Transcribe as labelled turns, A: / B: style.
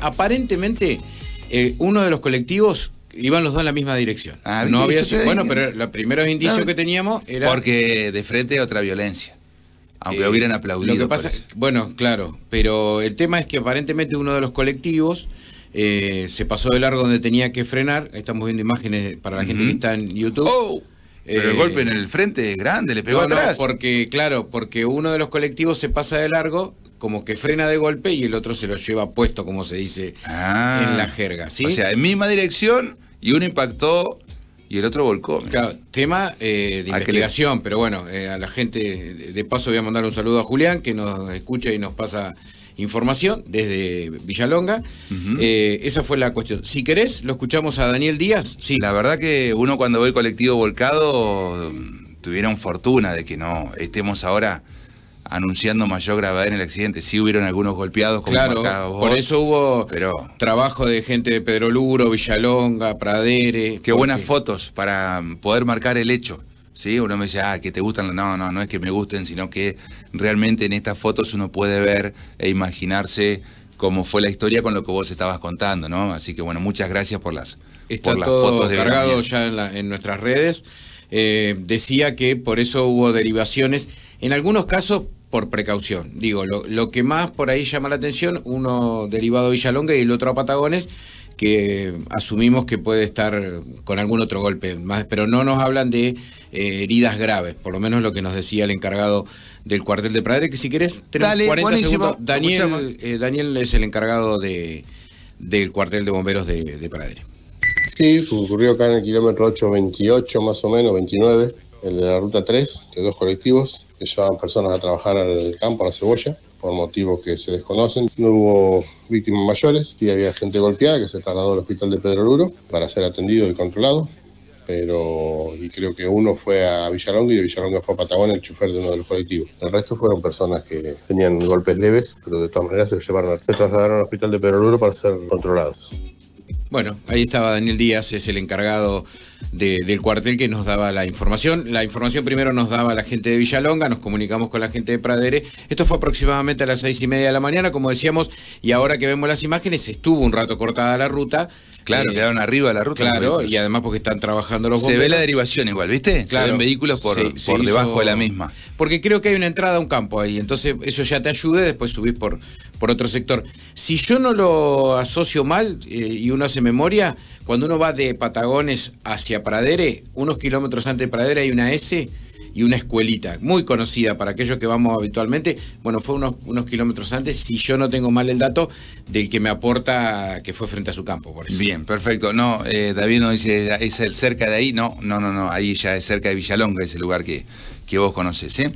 A: Aparentemente, eh, uno de los colectivos iban los dos en la misma dirección. Ah, no bueno, pero los primeros indicios que teníamos era porque de frente otra violencia. Aunque eh, hubieran aplaudido. Lo que pasa, pues. bueno, claro, pero el tema es que aparentemente uno de los colectivos eh, se pasó de largo donde tenía que frenar. estamos viendo imágenes para la gente que está en YouTube. Oh, pero el golpe en el frente es grande, le pegó atrás. porque, claro, porque uno de los colectivos se pasa de largo como que frena de golpe y el otro se lo lleva puesto, como se dice en ah. la jerga. O sea, en misma dirección y uno impactó y el otro volcó. Claro, tema eh, de investigación, pero bueno, eh, a la gente, de paso voy a mandar un saludo a Julián, que nos escucha y nos pasa información desde Villalonga. Eh, esa fue la cuestión. Si querés, lo escuchamos a Daniel Díaz. Sí. La verdad que uno
B: cuando ve el colectivo volcado mm, tuvieron fortuna de que no estemos ahora anunciando mayor gravedad en el accidente. Sí hubieron algunos golpeados, como claro, vos, por eso
A: hubo trabajo de gente de Pedro Luro, Villalonga, Pradere. Qué buenas fotos
B: para poder marcar el hecho. ¿sí? Uno me dice, ah, que te gustan. No, no, no es que me gusten, sino que realmente en estas fotos uno puede ver e imaginarse cómo fue la historia con lo que
A: vos estabas contando, ¿no? Así que bueno, muchas gracias por las,
B: Está fotos de cargado
A: ya en, nuestras redes. Eh, decía que por eso hubo derivaciones. En algunos casos por precaución. Digo, lo, que más por ahí llama la atención, uno derivado a Villalonga y el otro a Patagones, que asumimos que puede estar con algún otro golpe más, pero no nos hablan de eh, heridas graves, por lo menos lo que nos decía el encargado del cuartel de Pradere, que si querés, tenemos 40 segundos. Daniel, eh, Daniel es el encargado de,
C: del cuartel de bomberos de, de Pradere. Sí, ocurrió acá en el kilómetro 828 más o menos, 29 el de la Ruta 3, de dos colectivos que llevaban personas a trabajar al campo, a la cebolla, por motivos que se desconocen. No hubo víctimas mayores, y había gente golpeada que se trasladó al hospital de Pedro Luro para ser atendido y controlado, pero y creo que uno fue a Villalonga y de Villalonga fue a Patagonia, el chofer de uno de los colectivos. El resto fueron personas que tenían golpes leves, pero de todas maneras se llevaron, se trasladaron al hospital de Pedro Luro para ser controlados.
A: Bueno, ahí estaba Daniel Díaz, es el encargado del cuartel que nos daba la información. La información primero nos daba la gente de Villalonga, nos comunicamos con la gente de Pradere. Esto fue aproximadamente a las seis y media de la mañana, como decíamos, y ahora que vemos las imágenes, estuvo un rato cortada la ruta. Claro, eh, quedaron arriba de la ruta. Claro, y además porque están trabajando los bomberos. Se ve la derivación igual, ¿viste? Claro, se vehículos por, debajo de la misma. Porque creo que hay una entrada a un campo ahí, entonces eso ya te ayude, después subís por, por otro sector. Si yo no lo asocio mal eh, y uno hace memoria, cuando uno va de Patagones hacia Pradere, unos kilómetros antes de Pradere hay una S y una escuelita, muy conocida para aquellos que vamos habitualmente. Bueno, fue unos, unos kilómetros antes, si yo no tengo mal el dato, del que me aporta que fue frente a su campo, Bien, perfecto. No, eh, David no dice, es el cerca de ahí.
B: No, no, no, no, ahí ya es cerca de Villalonga, el lugar que, que vos conocés. ¿eh?